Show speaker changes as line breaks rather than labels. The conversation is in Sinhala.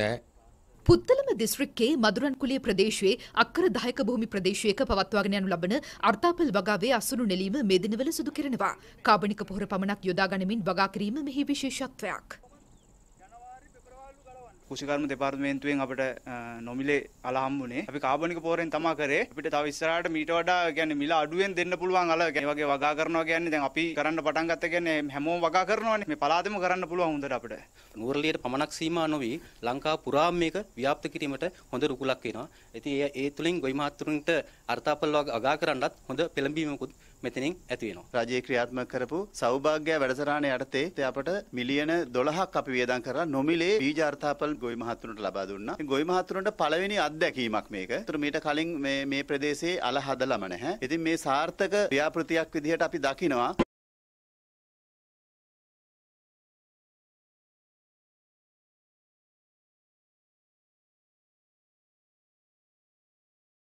නෑ
පුත්තලම දිස්ත්‍රික්කයේ මදුරන්කුලිය ප්‍රදේශයේ අක්කර දායක භූමි ප්‍රදේශයක පවත්වාගෙන යනු ලබන අර්ථාපල් වගාවේ අසුරු නෙලීම මේ දිනවල සිදු කරනවා. කාබනික පොහොර පමණක් යොදා ගනිමින් වගා කිරීම මෙහි විශේෂත්වයක්.
කුසිකර්ම දෙපාර්තමේන්තුවෙන් අපට නොමිලේ අලහම්බුනේ අපි කාබනික පෝරෙන් තමා කරේ අපිට තව ඉස්සරහට මීට වඩා කියන්නේ මිල අඩුවෙන් දෙන්න පුළුවන් අල ඒ වගේ වගා කරනවා කියන්නේ දැන් අපි කරන්න පටන් ගත්ත කියන්නේ හැමෝම වගා කරනවානේ මේ පළාතෙම කරන්න පුළුවන් හොඳට අපිට නුවරළියට පමණක් සීමා නොවි
ලංකාව පුරාම මේක ව්‍යාප්ත කිරීමට හොඳ රුකුලක් වෙනවා ඉතින් ඒ ඒ තුලින් ගොවි මහත්තුරුන්ට අර්ථාපල් වගා කරන්නත් හොඳ පෙළඹීමකුත් මෙතනින් ඇති වෙනවා. රජයේ ක්‍රියාත්මක කරපු සෞභාග්‍ය
වැඩසටහන යටතේ අපට මිලියන 12ක් අපි වියදම් කරලා නොමිලේ බීජ අර්ථාපල් ගොවි මහතුරුන්ට ලබා දුන්නා. ගොවි මහතුරුන්ට පළවෙනි අත්දැකීමක් මේක. ඒතර මීට කලින් මේ මේ ප්‍රදේශයේ අල හදලම නැහැ. ඉතින් මේ සාර්ථක ව්‍යාපෘතියක් විදිහට අපි දකිනවා